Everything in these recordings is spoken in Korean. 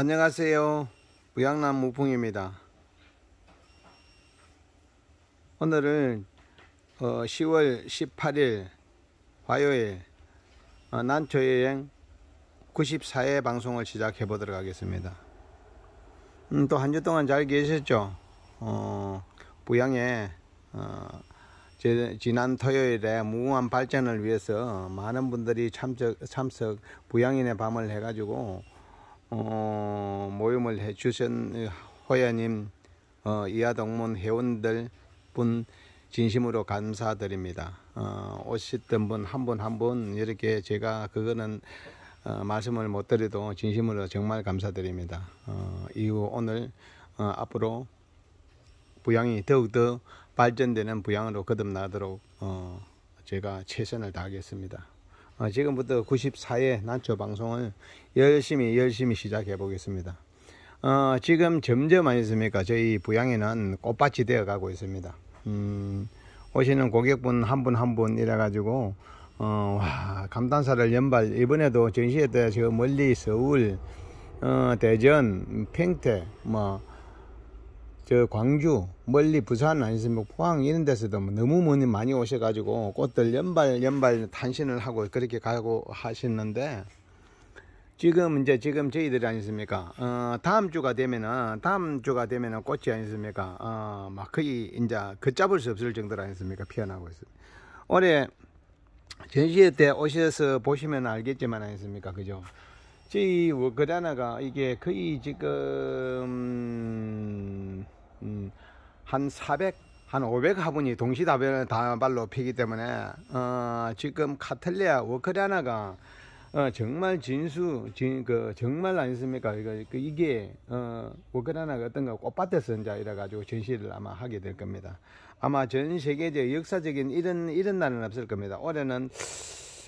안녕하세요 부양남 무풍입니다 오늘은 10월 어, 18일 화요일 어, 난초여행 94회 방송을 시작해 보도록 하겠습니다 음, 또한 주 동안 잘 계셨죠 어, 부양에 어, 지난 토요일에 무궁한 발전을 위해서 많은 분들이 참석, 참석 부양인의 밤을 해가지고 어, 모임을 해주신 호야님, 어, 이하동문 회원들 분 진심으로 감사드립니다. 어, 오셨던 분 한 분 한 분 이렇게 제가 그거는 어, 말씀을 못 드려도 진심으로 정말 감사드립니다. 어, 이후 오늘 어, 앞으로 부양이 더욱더 발전되는 부양으로 거듭나도록 어, 제가 최선을 다하겠습니다. 어, 지금부터 94회 난초 방송을 열심히 열심히 시작해 보겠습니다. 어, 지금 점점 아니습니까? 저희 부양에는 꽃밭이 되어 가고 있습니다. 음, 오시는 고객분 한 분 한 분 이래가지고 어, 와, 감탄사를 연발 이번에도 전시회 때저 멀리 서울 어, 대전 평택 뭐저 광주 멀리 부산 아니면 포항 이런 데서도 뭐 너무 많이 오셔가지고 꽃들 연발 연발 단신을 하고 그렇게 가고 하셨는데 지금 이제 지금 저희들이 아니습니까? 어, 다음 주가 되면은 다음 주가 되면은 꽃이 아니습니까? 어, 막 거의 이제 걷잡을 수 없을 정도로 아니습니까? 피어나고 있어니 올해 전시회 때 오셔서 보시면 알겠지만 아니습니까? 그죠? 저희 뭐, 그라나가 이게 거의 지금 음, 한 400, 한 500화분이 동시다발로 피기 때문에 어, 지금 카틀리아 워크리아나가 어, 정말 진수, 진, 그, 정말 아니습니까? 이거, 그, 이게, 어, 워크라이나가 어떤가 꽃밭에서 이제 이래가지고 전시를 아마 하게 될 겁니다. 아마 전 세계적 역사적인 이런, 이런 날은 없을 겁니다. 올해는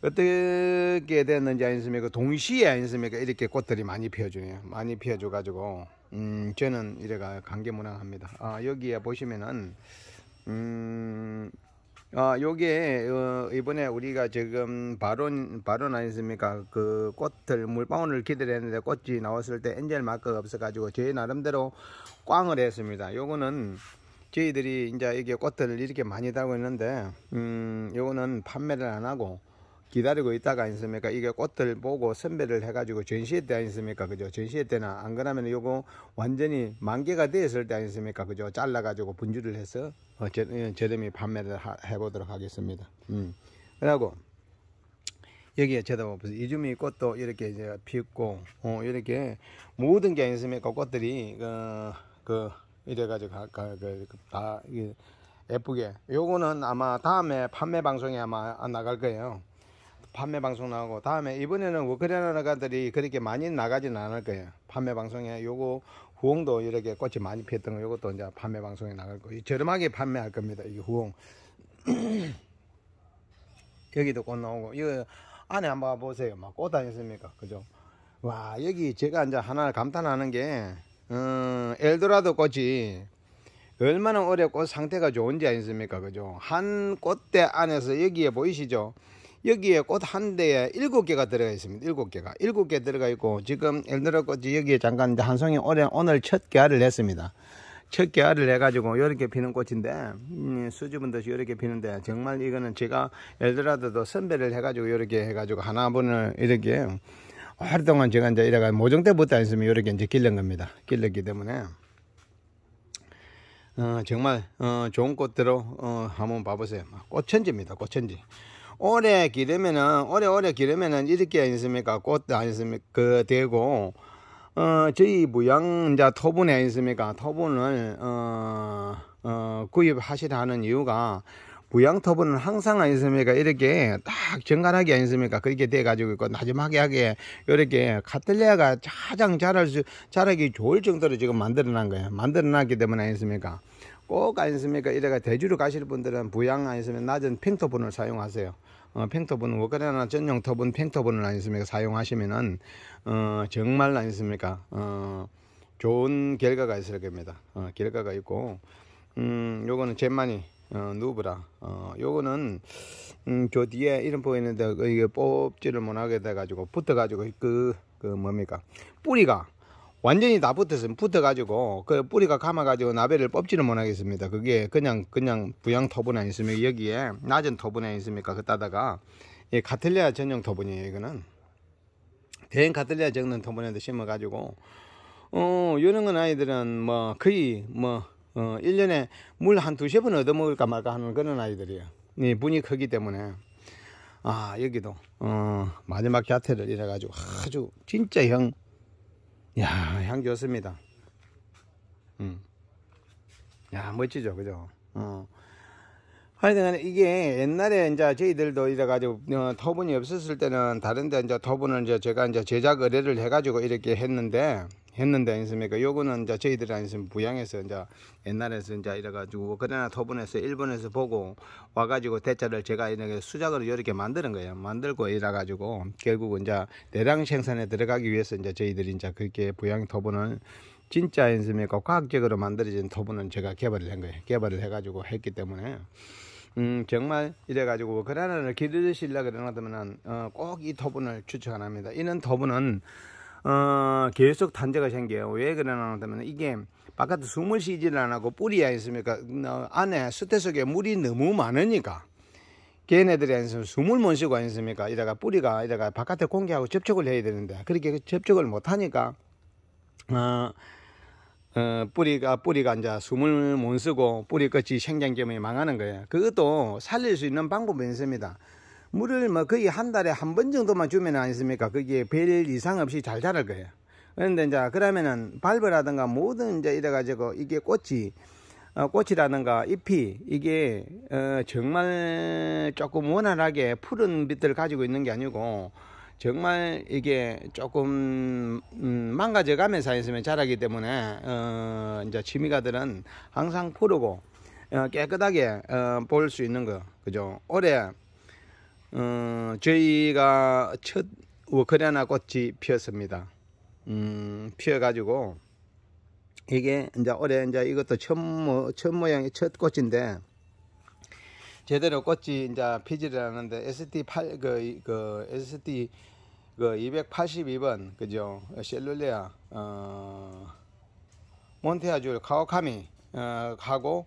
어떻게 됐는지 아니습니까? 동시에 아니습니까? 이렇게 꽃들이 많이 피어주네요. 많이 피어줘가지고, 음, 저는 이래가 관계문항합니다 아, 여기에 보시면은, 음, 아, 요게, 어, 이번에 우리가 지금 발언, 발언 아니습니까? 그꽃들 물방울을 기다렸는데 꽃이 나왔을 때 엔젤 마크가 없어가지고 저희 나름대로 꽝을 했습니다. 요거는 저희들이 이제 이게 꽃을 들 이렇게 많이 달고 있는데, 음, 요거는 판매를 안 하고, 기다리고 있다가 있습니까 이게 꽃들 보고 선배를 해가지고 전시회 때 아니습니까? 그죠? 전시회 때나 안 그러면 요거 완전히 만개가 되었을 때 아니습니까? 그죠? 잘라가지고 분주를 해서 어, 제, 예, 제대로 판매를 하, 해보도록 하겠습니다. 음. 그리고 여기에 제가 보세요. 이주미 꽃도 이렇게 이제 피고 어, 이렇게 모든 게 아니습니까? 꽃들이 그, 그 이래가지고 가, 가, 그, 그 다 이게 예쁘게 요거는 아마 다음에 판매 방송에 아마 나갈 거예요 판매 방송 나오고 다음에 이번에는 워크레이나 나라들이 그렇게 많이 나가지는 않을 거예요. 판매 방송에 요거 후홍도 이렇게 꽃이 많이 피었던 거 요것도 이제 판매 방송에 나갈 거예요. 저렴하게 판매할 겁니다. 이 후홍. 여기도 꽃 나오고 이거 안에 한번 보세요. 막 꽃 아니습니까? 었 그죠? 와 여기 제가 이제 하나 를 감탄하는 게 음, 엘도라도 꽃이 얼마나 오래 꽃 상태가 좋은지 아니습니까? 그죠? 한 꽃대 안에서 여기에 보이시죠? 여기에 꽃 한 대에 일곱 개가 들어가 있습니다. 일곱 개가 일곱 개 들어가 있고 지금 엘드라 꽃이 여기에 잠깐 한 송이 올해 오늘 첫개화를했습니다첫개화를 해가지고 이렇게 피는 꽃인데 음, 예, 수줍은 듯이 이렇게 피는데 정말 이거는 제가 엘드라도도 선배를 해가지고 이렇게 해가지고 하나분을 이렇게 활동한 제가 이제 이래가 모종 때부터 안으면 이렇게 이제 길른 겁니다. 길렀기 때문에 어, 정말 어, 좋은 꽃대로 어, 한번 봐보세요. 꽃천지입니다. 꽃천지. 오래 기르면은 오래 오래 기르면은 이렇게 아니습니까 꽃도 아니습니까 그 되고 어 저희 무양자 토분에 있습니까 토분을 어, 어 구입하시라는 이유가 무양 토분은 항상 아니습니까 이렇게 딱 정갈하게 아니습니까 그렇게 돼 가지고 있고 그 나지막하 하게 이렇게 카틀레아가 가장 자랄 수 자라기 좋을 정도로 지금 만들어 놨 거예요 만들어 놨기 때문에 아니습니까 꼭 아니습니까? 이래가 대주로 가실 분들은 부양 아니으면 낮은 팽토분을 사용하세요. 어, 팽터본 워크레나 전용 터본 팽터본을 아니습니까 사용하시면은 어, 정말 아니습니까 어, 좋은 결과가 있을 겁니다. 어, 결과가 있고 음 요거는 젠마니 어, 누브라 어, 요거는 음, 저 뒤에 이름 보이는데 그 이게 뽑지를 못하게 돼가지고 붙어가지고 그, 그 뭡니까 뿌리가 완전히 다 붙어서 붙어가지고 그 뿌리가 감아가지고 나베를 뽑지는 못하겠습니다. 그게 그냥 그냥 부양 토분에 있으면 여기에 낮은 토분에있습니까그 따다가 예, 카틀리아 전용 토분이에요 이거는 대행 카틀리아 적는 토분에도 심어가지고 어 이런 건 아이들은 뭐 거의 뭐 어, 1년에 물 한 두세 번 얻어먹을까 말까 하는 그런 아이들이에요. 이 예, 분이 크기 때문에 아 여기도 어 마지막 자태를 이래가지고 아주 진짜 형야 음. 향기 좋습니다 음. 야 멋지죠 그죠 어. 하여튼 이게 옛날에 이제 저희들도 이래가지고 어, 터분이 없었을 때는 다른데 이제 토분을 이제 제가 이제 제작 의뢰를 해가지고 이렇게 했는데 했는데 아니습니까? 요거는 이제 저희들이 아니면 부양해서 이제 옛날에서 이제 이래가지고 그래나 토분에서 일본에서 보고 와가지고 대자를 제가 이렇게 수작으로 이렇게 만드는 거예요. 만들고 이래가지고 결국 은 이제 대량 생산에 들어가기 위해서 이제 저희들이 이제 그렇게 부양 토분을 진짜 아니습니까? 과학적으로 만들어진 토분은 제가 개발을 한 거예요. 개발을 해가지고 했기 때문에. 음, 정말 이래가지고 그라나를 기르시려 그러나 그러면 어, 꼭이 토분을 추천합니다. 이는 토분은 어, 계속 단제가 생겨요. 왜 그러나 하면 이게 바깥에 숨을 쉬질 않고 뿌리 아니습니까? 안에 수태 어, 속에 물이 너무 많으니까 걔네들이 아니면 숨을 못 쉬고 아니습니까? 이래가 뿌리가 이래가 바깥에 공기하고 접촉을 해야 되는데 그렇게 접촉을 못 하니까 어, 어, 뿌리가 뿌리가 이제 숨을 못 쓰고 뿌리 끝이 생장점이 망하는 거예요. 그것도 살릴 수 있는 방법이 있습니다. 물을 뭐 거의 한 달에 한 번 정도만 주면 아니습니까? 거기에 별 이상 없이 잘 자랄 거예요. 그런데 이제 그러면은 발버라든가 모든 이제 이래가지고 이게 꽃이 어, 꽃이라든가 잎이 이게 어, 정말 조금 원활하게 푸른 빛을 가지고 있는 게 아니고 정말 이게 조금 음, 망가져가면서 있으면 자라기 때문에 어, 이제 취미가들은 항상 푸르고 어, 깨끗하게 어, 볼수 있는 거 그죠 올해 어, 저희가 첫워커리아나 꽃이 피었습니다. 음, 피어가지고 이게 이제 올해 이제 이것도 첫, 모, 첫 모양의 첫 꽃인데 제대로 꽃이 이제 피지를 하는데 SD 8그그 SD 그 282번 그 그 그죠 셀룰레아 어 몬테아줄 카오카미 어 하고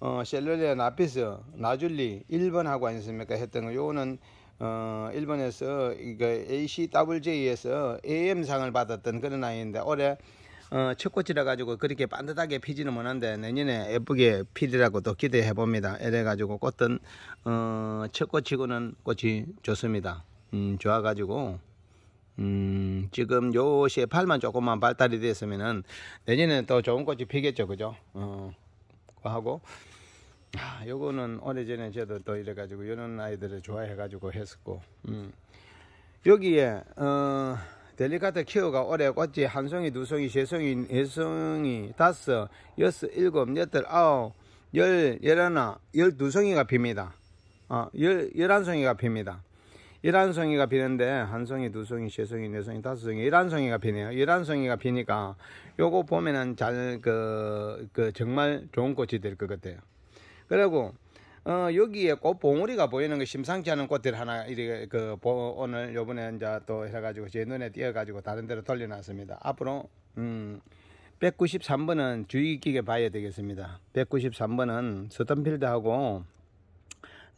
어, 셀룰리아 나피스, 나줄리, 1번하고 아니습니까? 했던 거. 요거는, 어, 일본에서, 이거 ACWJ에서 AM상을 받았던 그런 아이인데, 올해, 어, 첫 꽃이라 가지고 그렇게 반듯하게 피지는 못한데, 내년에 예쁘게 피리라고 또 기대해 봅니다. 이래가지고 꽃은, 어, 첫 꽃이고는 꽃이 좋습니다. 음, 좋아가지고, 음, 지금 요 시에 팔만 조금만 발달이 됐으면은, 내년에 또 좋은 꽃이 피겠죠. 그죠? 어. 하고 아, 요거는 오래전에 저도 또 이래가지고 요런 아이들을 좋아해가지고 했었고 음. 여기에 어, 델리카트 키오가 오래 꽃지한 송이, 두 송이, 세 송이, 네 송이, 다섯, 여섯, 일곱, 여덟, 아홉, 열, 열하나, 열두 송이가 핍니다. 어, 열, 열한 송이가 핍니다. 1한 송이가 비는데 한 송이, 두 송이, 세 송이, 네 송이, 다섯 송이 1한 송이가 비네요. 1한 송이가 비니까 요거 보면은 잘그그 그 정말 좋은 꽃이 될 것 같아요. 그리고 어, 여기에 꽃 봉우리가 보이는 게 심상치 않은 꽃들 하나, 이렇게, 그, 오늘 요번에 이제 또 해가지고 제 눈에 띄어가지고 다른 데로 돌려놨습니다. 앞으로, 음, 193번은 주의 깊게 봐야 되겠습니다. 193번은 서던필드하고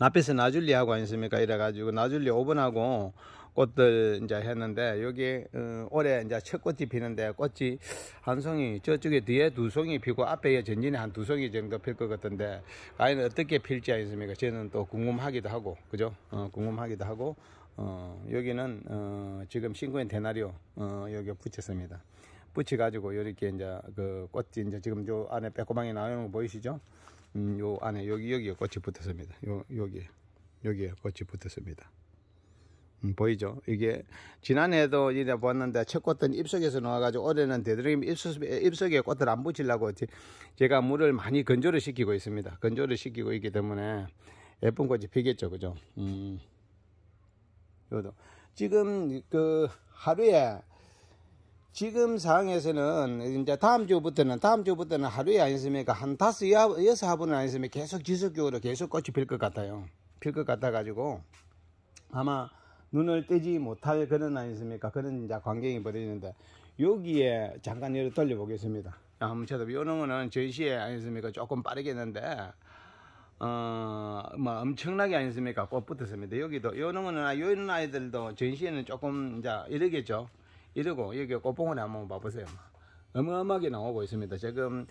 앞에서 나줄리하고 아습니까 이래가지고 나줄리 오븐하고 꽃들 이제 했는데 여기 어, 올해 이제 첫 꽃이 피는데 꽃이 한 송이 저쪽에 뒤에 두 송이 피고 앞에 전진에 한 두 송이 정도 필 것 같은데 과연 어떻게 필지 아니습니까? 저는 또 궁금하기도 하고 그죠? 어, 궁금하기도 하고 어, 여기는 어, 지금 신고인 대나리오 어, 여기 붙였습니다. 붙여가지고 이렇게 이제 그 꽃이 이제 지금 저 안에 빼꼬하게 나오는 거 보이시죠? 음, 요 안에 여기 여기에 꽃이 붙었습니다. 요 여기에 여기에 꽃이 붙었습니다. 음, 보이죠? 이게 지난해도 이래 봤는데 첫꽃은 입속에서 나와가지고 올해는 되도록이면 입속, 입속에 꽃을 안 붙이려고 제가 물을 많이 건조를 시키고 있습니다. 건조를 시키고 있기 때문에 예쁜 꽃이 피겠죠, 그죠? 음. 요도 지금 그 하루에 지금 상황에서는 이제 다음 주부터는 다음 주부터는 하루에 아니습니까 한 다섯 여섯 화분은 아니습니까 계속 지속적으로 계속 꽃이 필 것 같아요 필 것 같아 가지고 아마 눈을 떼지 못할 그런 아니습니까 그런 이제 광경이 벌어지는데 여기에 잠깐 열을 돌려 보겠습니다 아무쪼록 요 놈은 전시에 아니습니까 조금 빠르겠는데 어뭐 엄청나게 아니습니까 꽃 붙었습니다 여기도 요 놈은 아, 요 아이들도 전시에는 조금 이제 이러겠죠 이러고 여기 꽃봉오리 한번 봐보세요. 어마어마하게 나오고 있습니다. 지금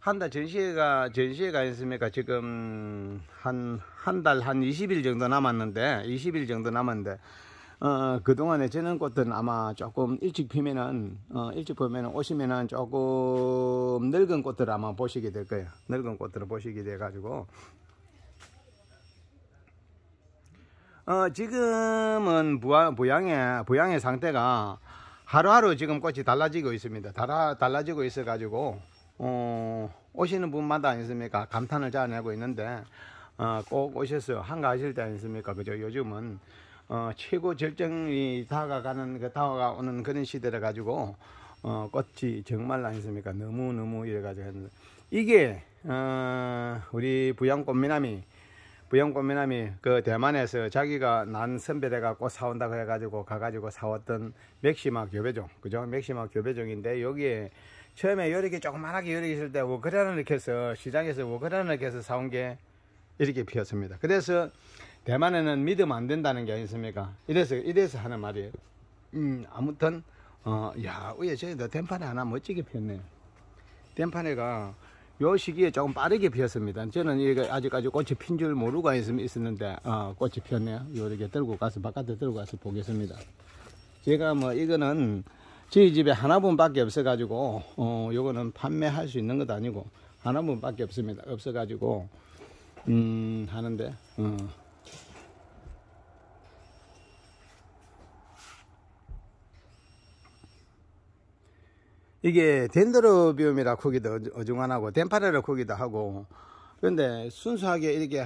한 달 전시회가 전시회가 있습니까 지금 한 한 달한 한 20일 정도 남았는데 20일 정도 남았는데 어, 그동안에 재는 꽃들은 아마 조금 일찍 피면은 어, 일찍 보면은 오시면은 조금 늙은 꽃들 을 아마 보시게 될 거예요. 늙은 꽃들을 보시게 돼 가지고 어, 지금은 부양의, 부양의 상태가 하루하루 지금 꽃이 달라지고 있습니다. 달아, 달라지고 있어가지고 어, 오시는 분마다 아니습니까? 감탄을 자아내고 있는데 어, 꼭 오셔서 한가하실 때 아니습니까? 그죠? 요즘은 어, 최고 절정이 다가가는 그 다가오는 그런 시대라 가지고 어, 꽃이 정말 아니습니까? 너무 너무 이래가지고 이게 어, 우리 부양꽃미남이 부영 꽃미남이 그 대만에서 자기가 난 선배돼 갖고 사온다고 해가지고 가가지고 사왔던 맥시마 교배종 그죠 맥시마 교배종인데 여기에 처음에 요리기 조그만하게 요리기 있을 때 워크란을 이렇게 해서 시장에서 워크란을 이렇게 해서 사온 게 이렇게 피었습니다 그래서 대만에는 믿으면 안 된다는 게아니겠습니까 이래서 이래서 하는 말이에요 음 아무튼 어야 우에저기너 덴판에 하나 멋지게 피었네 덴판에가 요 시기에 조금 빠르게 피었습니다. 저는 이게 아직까지 꽃이 핀 줄 모르고 있었는데 어, 꽃이 피었네요. 요렇게 들고 가서 바깥에 들고 가서 보겠습니다. 제가 뭐 이거는 저희 집에 하나분밖에 없어가지고 어, 요거는 판매할 수 있는 것도 아니고 하나분밖에 없습니다. 없어가지고 음 하는데 어. 이게 덴드로비움이라 크기도 어중간하고 덴파레라 크기도 하고 그런데 순수하게 이렇게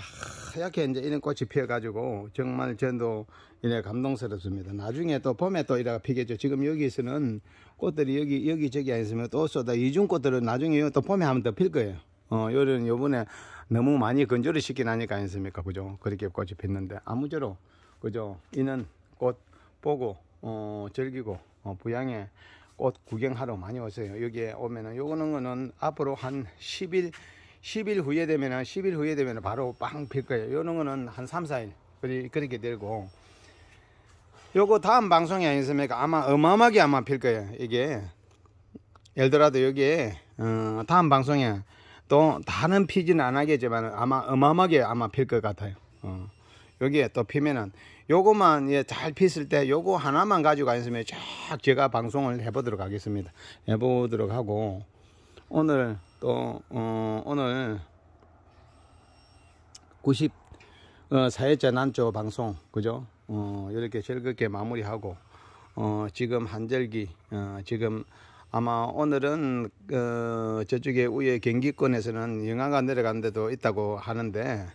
하얗게 이제 이런 꽃이 피어가지고 정말 전도 이래 감동스럽습니다. 나중에 또 봄에 또 이래가 피겠죠. 지금 여기서는 꽃들이 여기 여기 저기 안 있으면 또 쏟아 이중 꽃들은 나중에 또 봄에 하면 또필 거예요. 어, 요런 요번에 너무 많이 건조를 시긴 하니까 아니습니까? 그죠? 그렇게 꽃이 폈는데 아무쪼록 그죠? 이는 꽃 보고 어, 즐기고 어, 부양에 꽃 구경하러 많이 오세요. 여기에 오면은 요거는 거는 앞으로 한 10일 10일 후에 되면은 10일 후에 되면은 바로 빵 필 거예요. 요런 거는 한 3, 4일 그리, 그렇게 되고 요거 다음 방송이 아니었습니까? 아마 어마어마하게 아마 필 거예요. 이게 예를 들어도 여기에 어, 다음 방송에 또 다른 피지는 안 하겠지만 아마 어마어마하게 아마 필 것 같아요. 어. 여기에 또 피면은 요거만 예, 잘 폈을 때 요거 하나만 가지고 가 있으면 쫙 제가 방송을 해보도록 하겠습니다. 해보도록 하고 오늘 또 어, 오늘 90 어, 사회자 난조 방송 그죠? 어, 이렇게 즐겁게 마무리하고 어, 지금 한절기 어, 지금 아마 오늘은 어, 저쪽에 우에 경기권에서는 영하가 내려간 데도 있다고 하는데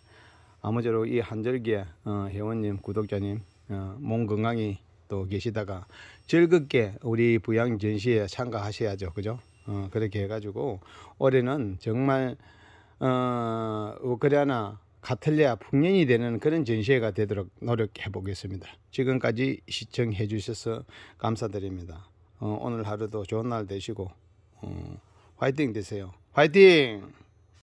아무쪼록 이 한절기에 어, 회원님, 구독자님 어, 몸 건강히 또 계시다가 즐겁게 우리 부양 전시에 참가하셔야죠. 그죠? 어, 그렇게 해가지고 올해는 정말 어, 우크라이나 카틀리아 풍년이 되는 그런 전시회가 되도록 노력해 보겠습니다. 지금까지 시청해 주셔서 감사드립니다. 어, 오늘 하루도 좋은 날 되시고 어, 화이팅 되세요. 화이팅!